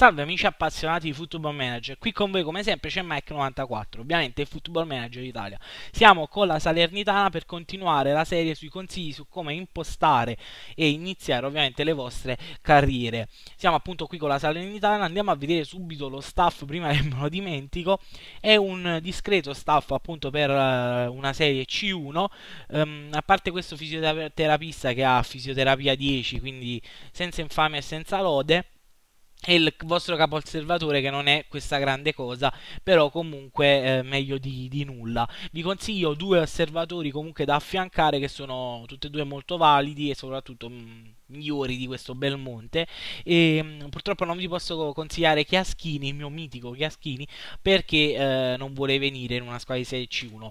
Salve amici appassionati di Football Manager, qui con voi come sempre c'è Mike94, ovviamente il Football Manager Italia. Siamo con la Salernitana per continuare la serie sui consigli su come impostare e iniziare ovviamente le vostre carriere. Siamo appunto qui con la Salernitana, andiamo a vedere subito lo staff prima che me lo dimentico. È un discreto staff appunto per eh, una serie C1, um, ehm, a parte questo fisioterapista che ha fisioterapia 10, quindi senza infamia e senza lode e il vostro capo osservatore che non è questa grande cosa, però comunque eh, meglio di, di, nulla. Vi consiglio due osservatori comunque da affiancare che sono tutti e due molto validi e soprattutto mh, mm, migliori di questo bel monte e ehm, purtroppo non vi posso consigliare Chiaschini, il mio mitico Chiaschini perché eh, non vuole venire in una squadra di 6C1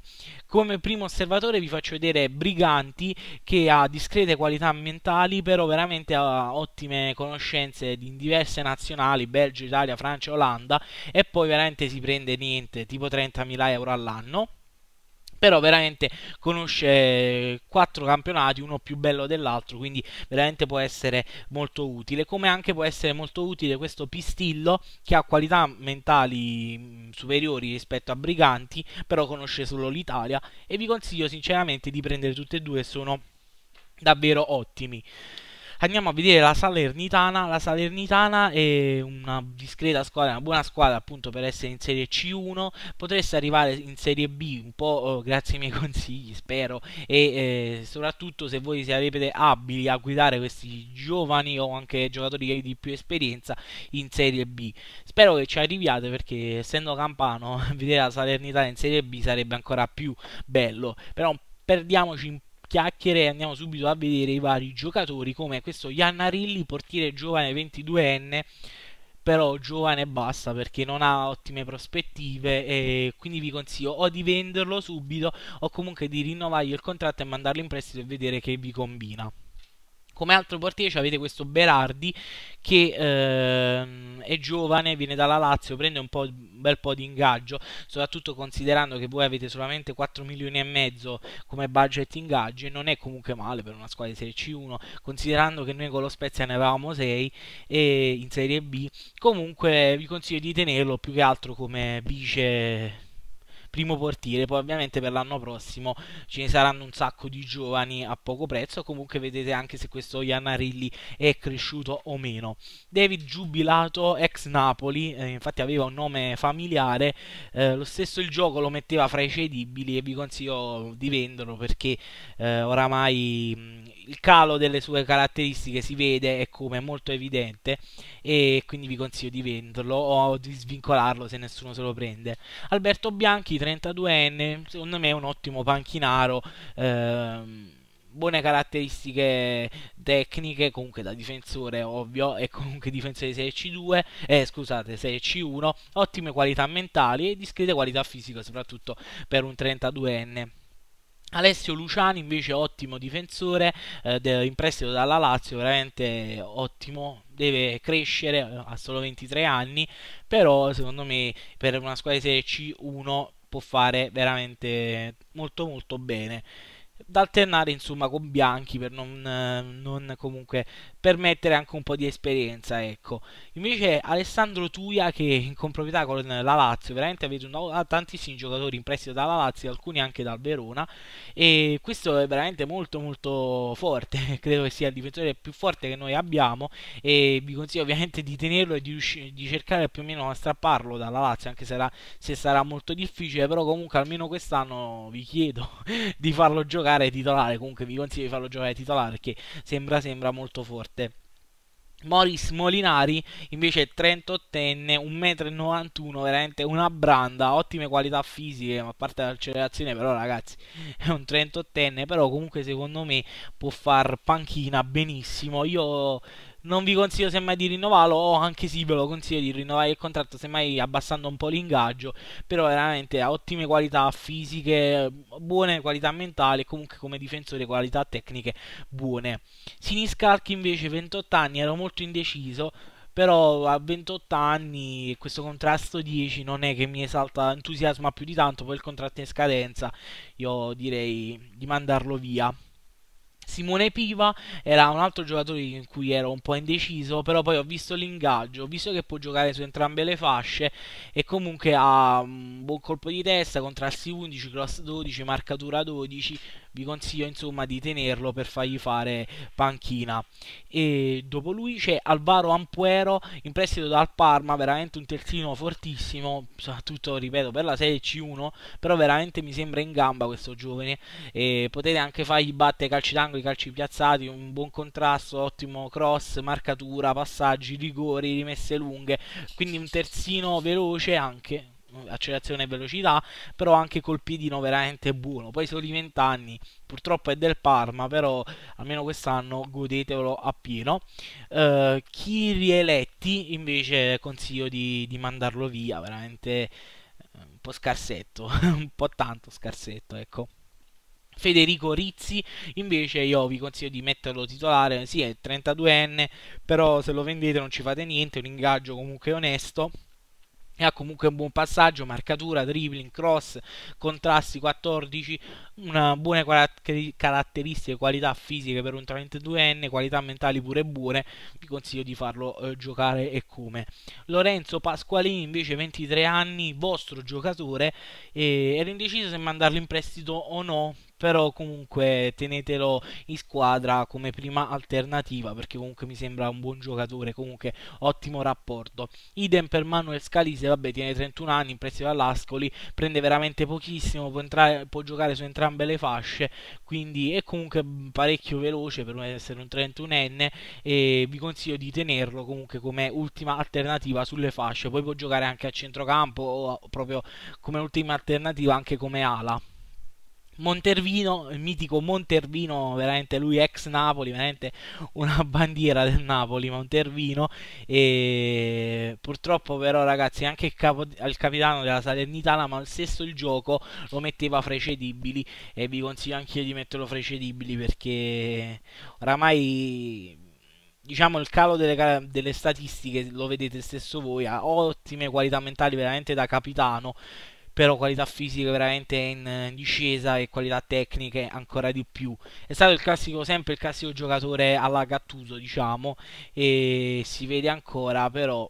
come primo osservatore vi faccio vedere Briganti che ha discrete qualità ambientali però veramente ha ottime conoscenze in diverse nazionali Belgio, Italia, Francia, Olanda e poi veramente si prende niente tipo 30.000 euro all'anno però veramente conosce quattro campionati, uno più bello dell'altro, quindi veramente può essere molto utile, come anche può essere molto utile questo Pistillo che ha qualità mentali mm, superiori rispetto a Briganti, però conosce solo l'Italia e vi consiglio sinceramente di prendere tutte e due, sono davvero ottimi. Andiamo a vedere la Salernitana. La Salernitana è una discreta squadra, una buona squadra appunto per essere in Serie C1. Potreste arrivare in Serie B un po' oh, grazie ai miei consigli, spero. E eh, soprattutto se voi sarete abili a guidare questi giovani o anche giocatori di più esperienza in Serie B. Spero che ci arriviate perché essendo campano, vedere la Salernitana in Serie B sarebbe ancora più bello. Però perdiamoci un po' chiacchiere e andiamo subito a vedere i vari giocatori come questo Iannarilli, portiere giovane 22enne però giovane e basta perché non ha ottime prospettive e quindi vi consiglio o di venderlo subito o comunque di rinnovargli il contratto e mandarlo in prestito e vedere che vi combina. Come altro portiere avete questo Berardi che ehm, è giovane, viene dalla Lazio, prende un, po', un bel po' di ingaggio, soprattutto considerando che voi avete solamente 4 milioni e mezzo come budget ingaggio e non è comunque male per una squadra di Serie C1, considerando che noi con lo Spezia ne avevamo 6 e in Serie B, comunque vi consiglio di tenerlo più che altro come vice primo portiere. Poi ovviamente per l'anno prossimo ce ne saranno un sacco di giovani a poco prezzo. Comunque vedete anche se questo Iannarilli è cresciuto o meno. David Giubilato, ex Napoli, eh, infatti aveva un nome familiare. Eh, lo stesso il gioco lo metteva fra i cedibili e vi consiglio di venderlo perché eh, oramai il calo delle sue caratteristiche si vede e come è molto evidente e quindi vi consiglio di venderlo o di svincolarlo se nessuno se lo prende. Alberto Bianchi, 32enne, secondo me è un ottimo panchinaro. Ehm, buone caratteristiche tecniche, comunque da difensore ovvio, e comunque difensore di 6C2, eh, scusate, 6C1, ottime qualità mentali e discrete qualità fisiche soprattutto per un 32enne. Alessio Luciani invece ottimo difensore eh, de, in prestito dalla Lazio, veramente ottimo, deve crescere, eh, ha solo 23 anni, però secondo me per una squadra di Serie C1 può fare veramente molto molto bene da alternare insomma con bianchi per non, non, comunque permettere anche un po' di esperienza ecco invece Alessandro Tuia che in comproprietà con la Lazio veramente avete un, tantissimi giocatori in prestito dalla Lazio alcuni anche dal Verona e questo è veramente molto molto forte credo che sia il difensore più forte che noi abbiamo e vi consiglio ovviamente di tenerlo e di, riusci- di cercare più o meno a strapparlo dalla Lazio anche se, la, se sarà molto difficile però comunque almeno quest'anno vi chiedo di farlo giocare giocare titolare, comunque vi consiglio di farlo giocare titolare perché sembra sembra molto forte. Morris Molinari invece 38enne, 1,91m, veramente una branda, ottime qualità fisiche, ma a parte l'accelerazione però ragazzi è un 38enne, però comunque secondo me può far panchina benissimo. Io non vi consiglio semmai di rinnovarlo o anche sì ve lo consiglio di rinnovare il contratto semmai abbassando un po' l'ingaggio però veramente ha ottime qualità fisiche buone qualità mentali e comunque come difensore qualità tecniche buone Siniscalchi invece 28 anni ero molto indeciso però a 28 anni questo contrasto 10 non è che mi esalta entusiasma più di tanto poi il contratto è in scadenza io direi di mandarlo via Simone Piva era un altro giocatore in cui ero un po' indeciso, però poi ho visto l'ingaggio, ho visto che può giocare su entrambe le fasce e comunque ha un buon colpo di testa, contrasti 11, cross 12, marcatura 12, vi consiglio insomma di tenerlo per fargli fare panchina e dopo lui c'è Alvaro Ampuero in prestito dal Parma veramente un terzino fortissimo soprattutto ripeto per la serie C1 però veramente mi sembra in gamba questo giovane e potete anche fargli battere calci d'angolo, calci piazzati un buon contrasto, ottimo cross marcatura, passaggi, rigori, rimesse lunghe quindi un terzino veloce anche accelerazione e velocità, però anche col piedino veramente buono. Poi soli 20 anni, purtroppo è del Parma, però almeno quest'anno godetevelo appieno. Eh, chi rieletti invece consiglio di, di mandarlo via, veramente eh, un po' scarsetto, un po' tanto scarsetto, ecco. Federico Rizzi invece io vi consiglio di metterlo titolare, sì è 32enne, però se lo vendete non ci fate niente, un ingaggio comunque onesto, e ha comunque un buon passaggio, marcatura, dribbling, cross, contrasti 14, una buone caratteristiche, qualità fisiche per un 32enne, qualità mentali pure buone, vi consiglio di farlo eh, giocare e come. Lorenzo Pasqualini invece 23 anni, vostro giocatore, eh, era indeciso se mandarlo in prestito o no però comunque tenetelo in squadra come prima alternativa perché comunque mi sembra un buon giocatore, comunque ottimo rapporto. Idem per Manuel Scalise, vabbè tiene 31 anni, in prestito all'Ascoli, prende veramente pochissimo, può, entrare, può, giocare su entrambe le fasce, quindi è comunque parecchio veloce per essere un 31enne e vi consiglio di tenerlo comunque come ultima alternativa sulle fasce, poi può giocare anche a centrocampo o proprio come ultima alternativa anche come ala. Montervino, il mitico Montervino, veramente lui ex Napoli, veramente una bandiera del Napoli, Montervino. E purtroppo però ragazzi anche il, capo, il capitano della Salernitana, ma stesso il gioco lo metteva fra i cedibili e vi consiglio anche io di metterlo fra i cedibili perché oramai diciamo il calo delle, delle statistiche lo vedete stesso voi, ha ottime qualità mentali veramente da capitano però qualità fisica veramente in, discesa e qualità tecniche ancora di più. È stato il classico, sempre il classico giocatore alla Gattuso, diciamo, e si vede ancora, però...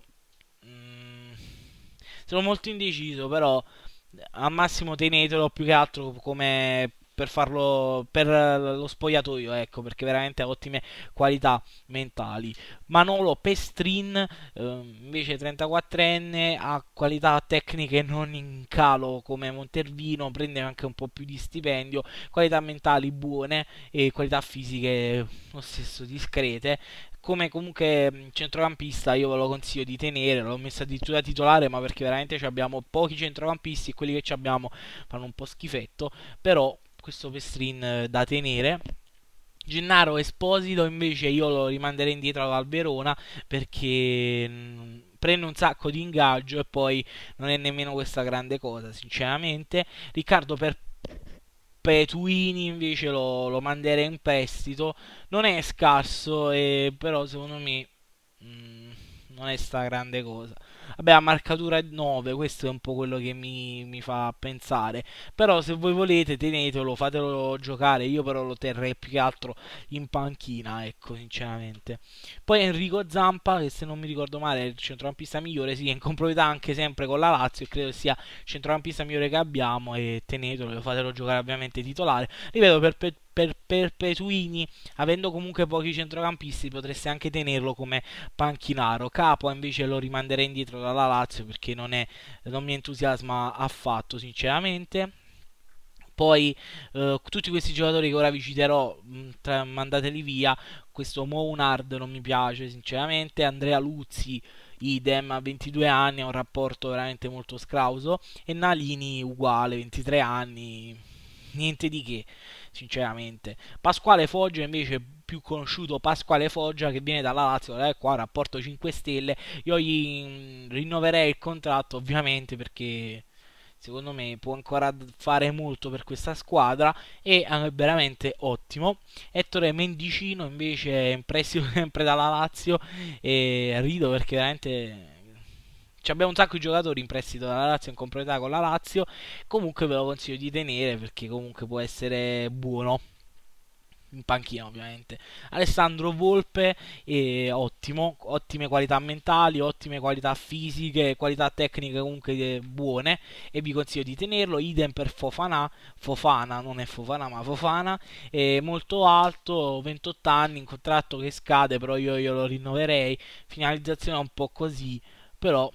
Mm, sono molto indeciso, però eh, al massimo tenetelo più che altro come per farlo per eh, lo spogliatoio, ecco, perché veramente ha ottime qualità mentali. Manolo Pestrin, eh, invece 34enne, ha qualità tecniche non in calo come Montervino, prende anche un po' più di stipendio, qualità mentali buone e qualità fisiche lo stesso discrete come comunque mm, centrocampista io ve lo consiglio di tenere, l'ho messo addirittura titolare, ma perché veramente abbiamo pochi centrocampisti e quelli che abbiamo fanno un po' schifetto, però questo pestrin eh, da tenere. Gennaro Esposito invece io lo rimanderei indietro al Verona perché mm, prende un sacco di ingaggio e poi non è nemmeno questa grande cosa sinceramente. Riccardo per Petuini invece lo, lo manderei in prestito, non è scarso però secondo me mh, mm, non è sta grande cosa. Vabbè, a marcatura 9, questo è un po' quello che mi, mi fa pensare. Però se voi volete tenetelo, fatelo giocare, io però lo terrei più che altro in panchina, ecco, sinceramente. Poi Enrico Zampa, che se non mi ricordo male è il centrocampista migliore, sì, è in comproprietà anche sempre con la Lazio, credo sia il centrocampista migliore che abbiamo e tenetelo, fatelo giocare ovviamente titolare. Ripeto, per, per per, per Petuini, avendo comunque pochi centrocampisti, potreste anche tenerlo come panchinaro. Capo eh, invece lo rimanderei indietro dalla Lazio perché non, è, non mi entusiasma affatto, sinceramente poi eh, tutti questi giocatori che ora vi citerò mh, mm, tra, mandateli via questo Mounard non mi piace sinceramente Andrea Luzzi idem a 22 anni ha un rapporto veramente molto scrauso e Nalini uguale 23 anni niente di che, sinceramente. Pasquale Foggia invece più conosciuto Pasquale Foggia che viene dalla Lazio, da eh, qua rapporto 5 stelle, io gli mm, rinnoverei il contratto ovviamente perché secondo me può ancora fare molto per questa squadra e è eh, veramente ottimo. Ettore Mendicino invece è in prestito sempre dalla Lazio e rido perché veramente abbiamo un sacco di giocatori in prestito dalla Lazio, in completà con la Lazio. Comunque ve lo consiglio di tenere perché comunque può essere buono in panchina ovviamente. Alessandro Volpe è ottimo, ottime qualità mentali, ottime qualità fisiche, qualità tecniche comunque buone e vi consiglio di tenerlo. Idem per Fofana, Fofana non è Fofana ma Fofana, è molto alto, 28 anni, in contratto che scade però io, io lo rinnoverei, finalizzazione un po' così, però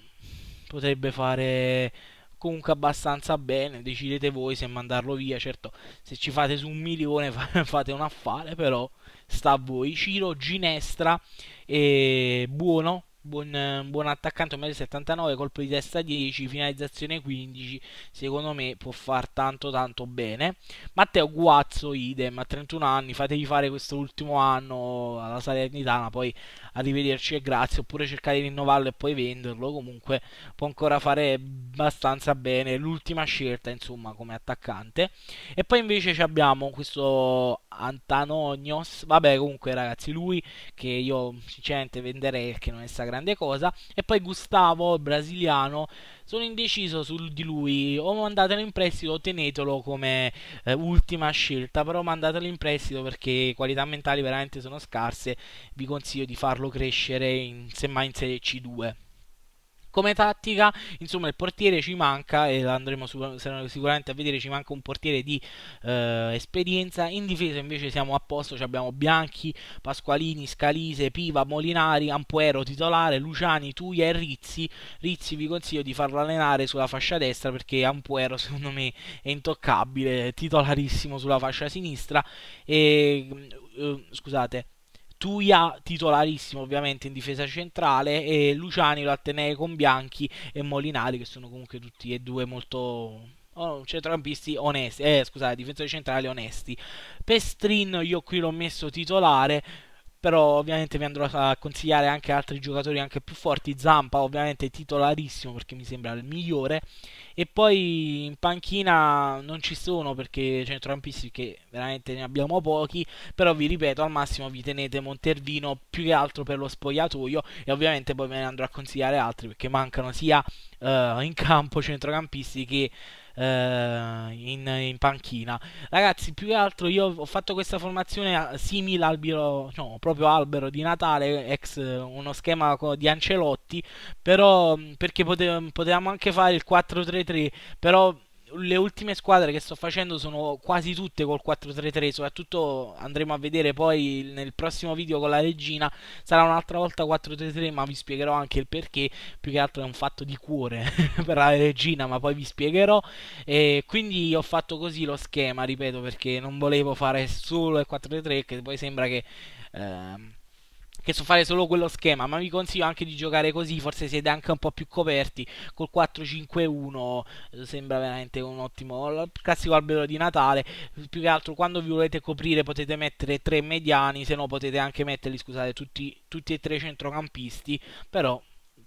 potrebbe fare comunque abbastanza bene. Decidete voi se mandarlo via. Certo, se ci fate su un milione fate un affare, però sta a voi. Ciro, Ginestra e Buono Buon, eh, buon, attaccante 79, colpo di testa 10, finalizzazione 15, secondo me può far tanto tanto bene. Matteo Guazzo, idem, a 31 anni, fategli fare questo ultimo anno alla Salernitana, poi arrivederci e grazie, oppure cercate di rinnovarlo e poi venderlo, comunque può ancora fare abbastanza bene, l'ultima scelta insomma come attaccante. E poi invece abbiamo questo Antanonios, vabbè comunque ragazzi, lui che io sinceramente venderei perché non è sagrato grande cosa. E poi Gustavo, brasiliano, sono indeciso su di lui. O mandatelo in prestito o tenetelo come eh, ultima scelta. Però mandatelo in prestito perché qualità mentali veramente sono scarse. Vi consiglio di farlo crescere in, semmai in Serie C2. Come tattica, insomma, il portiere ci manca, e andremo sicuramente a vedere, ci manca un portiere di eh, esperienza. In difesa invece siamo a posto, abbiamo Bianchi, Pasqualini, Scalise, Piva, Molinari, Ampuero titolare, Luciani, Tuia e Rizzi. Rizzi vi consiglio di farlo allenare sulla fascia destra perché Ampuero secondo me è intoccabile, titolarissimo sulla fascia sinistra. E, mm, eh, scusate, Tuia titolarissimo ovviamente in difesa centrale e Luciani lo attenei con Bianchi e Molinari che sono comunque tutti e due molto oh, centrocampisti onesti, eh, scusate, difensori centrali onesti. Pestrin io qui l'ho messo titolare però ovviamente vi andrò a consigliare anche altri giocatori anche più forti, Zampa ovviamente titolarissimo perché mi sembra il migliore e poi in panchina non ci sono perché centrocampisti che veramente ne abbiamo pochi, però vi ripeto al massimo vi tenete Montervino più che altro per lo spogliatoio e ovviamente poi ve ne andrò a consigliare altri perché mancano sia uh, in campo centrocampisti che eh, in, in, panchina. Ragazzi, più che altro io ho fatto questa formazione eh, simile al albero, no, proprio albero di Natale, ex eh, uno schema di Ancelotti, però perché pote potevamo anche fare il 4-3-3, però le ultime squadre che sto facendo sono quasi tutte col 4-3-3, soprattutto andremo a vedere poi nel prossimo video con la regina, sarà un'altra volta 4-3-3, ma vi spiegherò anche il perché, più che altro è un fatto di cuore per la regina, ma poi vi spiegherò. E quindi ho fatto così lo schema, ripeto, perché non volevo fare solo il 4-3-3, che poi sembra che... Ehm, che so fare solo quello schema, ma vi consiglio anche di giocare così, forse siete anche un po' più coperti, col 4-5-1 eh, sembra veramente un ottimo classico albero di Natale, più che altro quando vi volete coprire potete mettere tre mediani, se no potete anche metterli, scusate, tutti, tutti e tre centrocampisti, però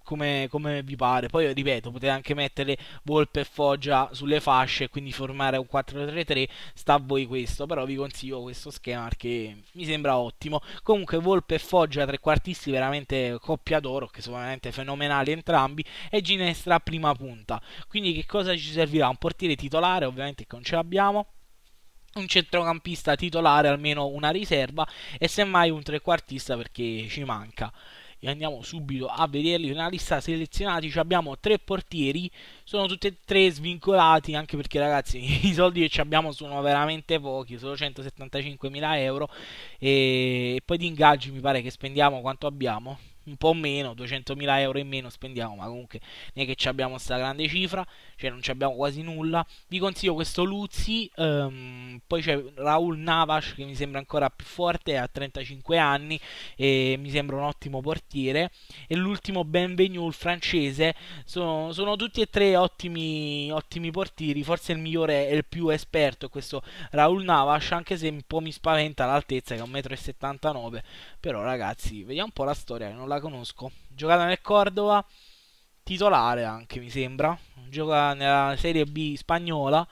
come, come, vi pare. Poi ripeto, potete anche mettere Volpe e Foggia sulle fasce, e quindi formare un 4-3-3, sta a voi questo, però vi consiglio questo schema perché mi sembra ottimo. Comunque Volpe e Foggia trequartisti veramente coppia d'oro, che sono veramente fenomenali entrambi, e Ginestra a prima punta. Quindi che cosa ci servirà? Un portiere titolare, ovviamente che non ce l'abbiamo un centrocampista titolare, almeno una riserva, e semmai un trequartista perché ci manca e andiamo subito a vederli nella lista selezionati abbiamo tre portieri sono tutti e tre svincolati anche perché ragazzi i soldi che abbiamo sono veramente pochi solo 175.000 euro e poi di ingaggi mi pare che spendiamo quanto abbiamo un po' meno, 200.000 euro in meno spendiamo, ma comunque non è che abbiamo questa grande cifra, cioè non abbiamo quasi nulla. Vi consiglio questo Luzzi, um, poi c'è Raul Navas che mi sembra ancora più forte, ha 35 anni e mi sembra un ottimo portiere, e l'ultimo Benvenu, il francese, sono, sono, tutti e tre ottimi, ottimi portieri, forse il migliore e il più esperto è questo Raul Navas, anche se un po' mi spaventa l'altezza che è 1,79 m, però ragazzi, vediamo un po' la storia, non la la conosco. Giocata nel Cordova, titolare anche mi sembra. Gioca nella Serie B spagnola.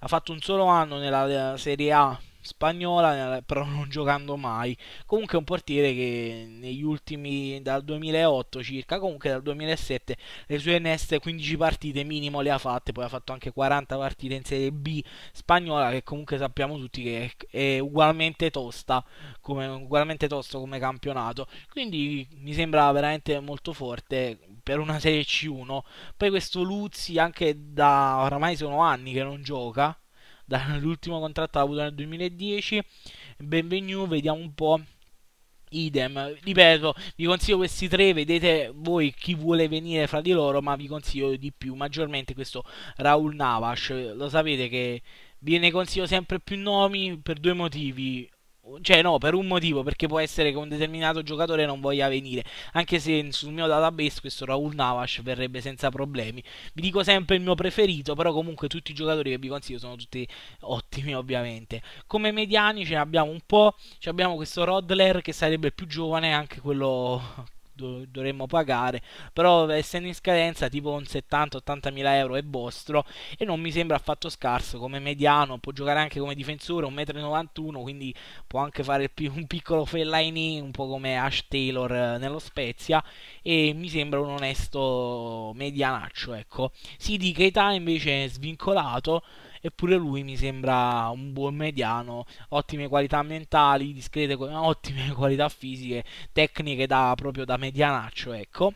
Ha fatto un solo anno nella Serie A spagnola, eh, però non giocando mai. Comunque è un portiere che negli ultimi, dal 2008 circa, comunque dal 2007, le sue neste 15 partite minimo le ha fatte, poi ha fatto anche 40 partite in Serie B spagnola, che comunque sappiamo tutti che è ugualmente tosta, come, ugualmente tosto come campionato. Quindi mi sembra veramente molto forte per una Serie C1. Poi questo Luzzi, anche da oramai sono anni che non gioca, dall'ultimo contratto avuto nel 2010. Benvenu, vediamo un po' idem, ripeto, vi consiglio questi tre, vedete voi chi vuole venire fra di loro, ma vi consiglio di più, maggiormente questo Raul Navas, lo sapete che viene consiglio sempre più nomi per due motivi, cioè no, per un motivo, perché può essere che un determinato giocatore non voglia venire, anche se sul mio database questo Raul Navash verrebbe senza problemi. Vi dico sempre il mio preferito, però comunque tutti i giocatori che vi consiglio sono tutti ottimi ovviamente. Come mediani ce ne abbiamo un po', abbiamo questo Rodler che sarebbe più giovane, anche quello do- dovremmo pagare, però essendo in scadenza tipo un 70-80 mila euro è vostro e non mi sembra affatto scarso come mediano, può giocare anche come difensore, 1,91 m, quindi può anche fare pi- un piccolo fellaini, un po' come Ash Taylor eh, nello Spezia e mi sembra un onesto medianaccio, ecco. di Keita invece è svincolato eppure lui mi sembra un buon mediano, ottime qualità mentali, discrete, ottime qualità fisiche, tecniche da, proprio da medianaccio, ecco.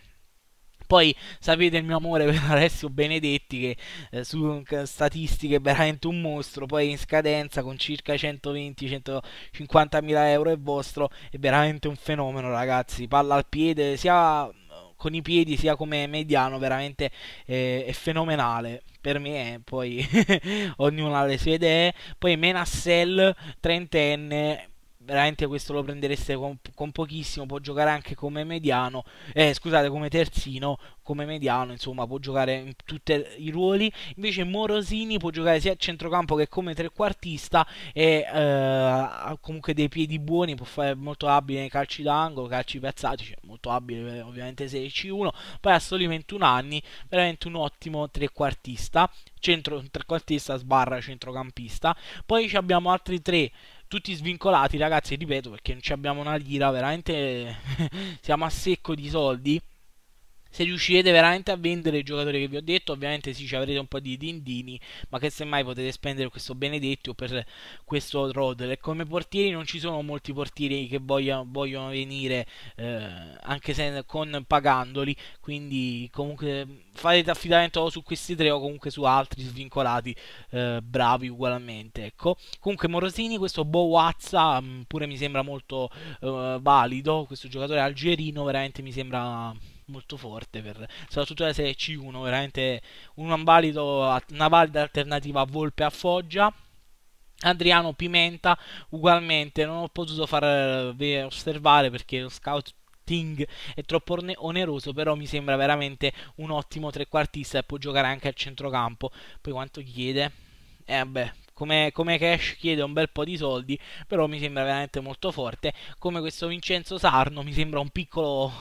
Poi sapete il mio amore per Alessio Benedetti che eh, su eh, statistiche è veramente un mostro, poi in scadenza con circa 120-150 mila euro è vostro, è veramente un fenomeno ragazzi, palla al piede sia con i piedi sia come mediano veramente eh, è fenomenale per me poi ognuno ha le sue idee poi Menassel trentenne veramente questo lo prendereste con, con, pochissimo, può giocare anche come mediano, eh, scusate, come terzino, come mediano, insomma, può giocare in tutti i ruoli. Invece Morosini può giocare sia a centrocampo che come trequartista e eh, ha comunque dei piedi buoni, può fare molto abile nei calci d'angolo, calci piazzati, cioè molto abile eh, ovviamente 6C1, poi ha soli 21 anni, veramente un ottimo trequartista, centro, trequartista sbarra centrocampista. Poi abbiamo altri tre tutti svincolati, ragazzi, ripeto, perché non abbiamo una lira, veramente siamo a secco di soldi se riuscirete veramente a vendere i giocatori che vi ho detto, ovviamente sì, ci avrete un po' di dindini, ma che semmai potete spendere questo benedetti o per questo Rodel. Come portieri non ci sono molti portieri che vogliono, vogliono venire, eh, anche se con, pagandoli, quindi comunque farete affidamento o su questi tre o comunque su altri svincolati eh, bravi ugualmente, ecco. Comunque Morosini, questo Bowazza mm, pure mi sembra molto eh, valido, questo giocatore algerino veramente mi sembra molto forte, per, soprattutto la serie C1, veramente un valido, una valida alternativa a Volpe a Foggia. Adriano Pimenta ugualmente non ho potuto far osservare perché lo scout è troppo oneroso, però mi sembra veramente un ottimo trequartista e può giocare anche al centrocampo. Poi quanto chiede? Eh beh, come, come cash chiede un bel po' di soldi, però mi sembra veramente molto forte, come questo Vincenzo Sarno mi sembra un piccolo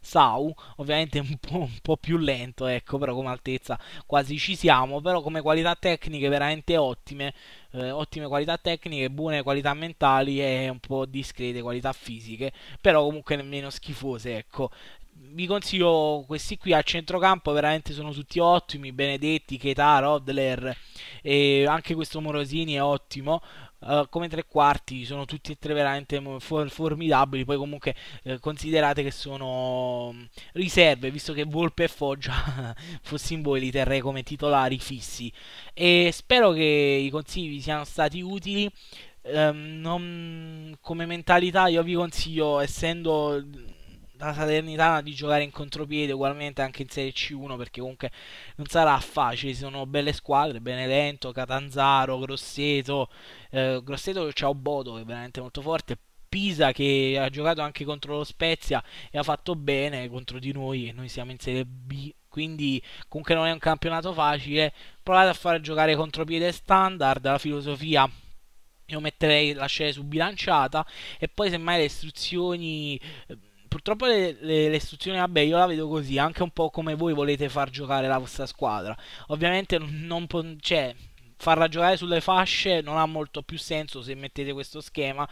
Sau, ovviamente un po', un po più lento, ecco, però come altezza quasi ci siamo, però come qualità tecniche veramente ottime, eh, ottime qualità tecniche, buone qualità mentali e un po' discrete qualità fisiche, però comunque nemmeno schifose, ecco vi consiglio questi qui a centrocampo, veramente sono tutti ottimi, Benedetti, Keita, Rodler e anche questo Morosini è ottimo. Uh, come tre quarti sono tutti e tre veramente for formidabili. Poi, comunque, eh, considerate che sono mm, riserve, visto che Volpe e Foggia fossi in voi li terrei come titolari fissi. E spero che i consigli vi siano stati utili. Um, non, come mentalità, io vi consiglio, essendo la Salernitana di giocare in contropiede ugualmente anche in Serie C1 perché comunque non sarà facile, ci sono belle squadre, Benevento, Catanzaro, Grosseto, eh, Grosseto c'è Obodo che è veramente molto forte, Pisa che ha giocato anche contro lo Spezia e ha fatto bene contro di noi e noi siamo in Serie B quindi comunque non è un campionato facile provate a far giocare contropiede standard la filosofia io metterei la scena su bilanciata e poi semmai le istruzioni eh, purtroppo le, le, le, istruzioni, vabbè, io la vedo così, anche un po' come voi volete far giocare la vostra squadra. Ovviamente non, non cioè, farla giocare sulle fasce non ha molto più senso se mettete questo schema.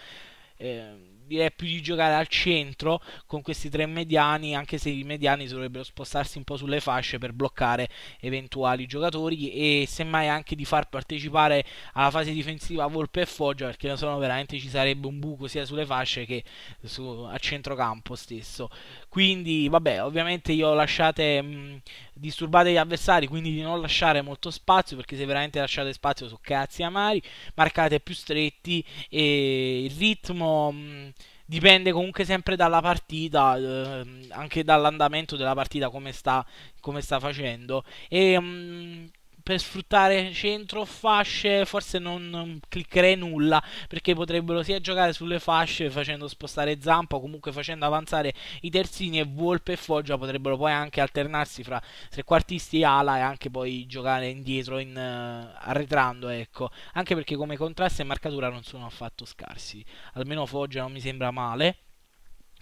Eh, direi più di giocare al centro con questi tre mediani, anche se i mediani dovrebbero spostarsi un po' sulle fasce per bloccare eventuali giocatori e semmai anche di far partecipare alla fase difensiva Volpe e Foggia perché non sono veramente ci sarebbe un buco sia sulle fasce che su, a centrocampo stesso. Quindi vabbè, ovviamente io lasciate mh, mm, disturbate gli avversari, quindi di non lasciare molto spazio perché se veramente lasciate spazio su cazzi amari, marcate più stretti e il ritmo mh, mm, dipende comunque sempre dalla partita, eh, anche dall'andamento della partita, come sta, come sta facendo. E, ehm, mh, per sfruttare centro, fasce, forse non cliccherei nulla perché potrebbero sia giocare sulle fasce facendo spostare Zampa o comunque facendo avanzare i terzini e Volpe e Foggia potrebbero poi anche alternarsi fra trequartisti e ala e anche poi giocare indietro in, uh, arretrando, ecco, anche perché come contrasto e marcatura non sono affatto scarsi. Almeno Foggia non mi sembra male.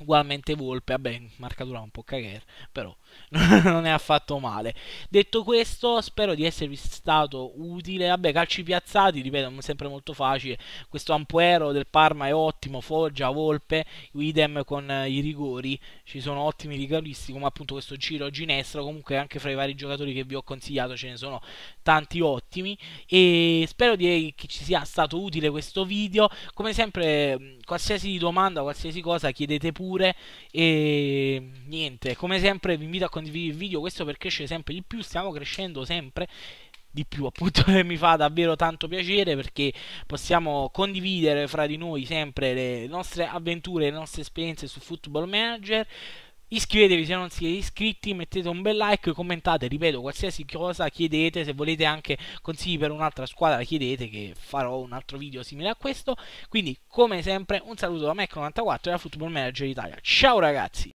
Ugualmente Volpe, vabbè, marcatura un po' cagher, però non è affatto male. Detto questo, spero di esservi stato utile. Vabbè, calci piazzati, ripeto, è sempre molto facile. Questo Ampuero del Parma è ottimo, Foggia, Volpe, idem con eh, i rigori. Ci sono ottimi rigoristi, come appunto questo Giro Ginestro. Comunque anche fra i vari giocatori che vi ho consigliato ce ne sono tanti ottimi. E spero di, eh, che ci sia stato utile questo video. Come sempre, mm, qualsiasi domanda, qualsiasi cosa, chiedete pure. E niente, come sempre vi invito invito a condividere il video, questo per crescere sempre di più, stiamo crescendo sempre di più appunto che mi fa davvero tanto piacere perché possiamo condividere fra di noi sempre le nostre avventure, le nostre esperienze su Football Manager iscrivetevi se non siete iscritti, mettete un bel like, commentate, ripeto, qualsiasi cosa chiedete, se volete anche consigli per un'altra squadra chiedete che farò un altro video simile a questo, quindi come sempre un saluto da Mac94 ecco e da Football Manager Italia, ciao ragazzi!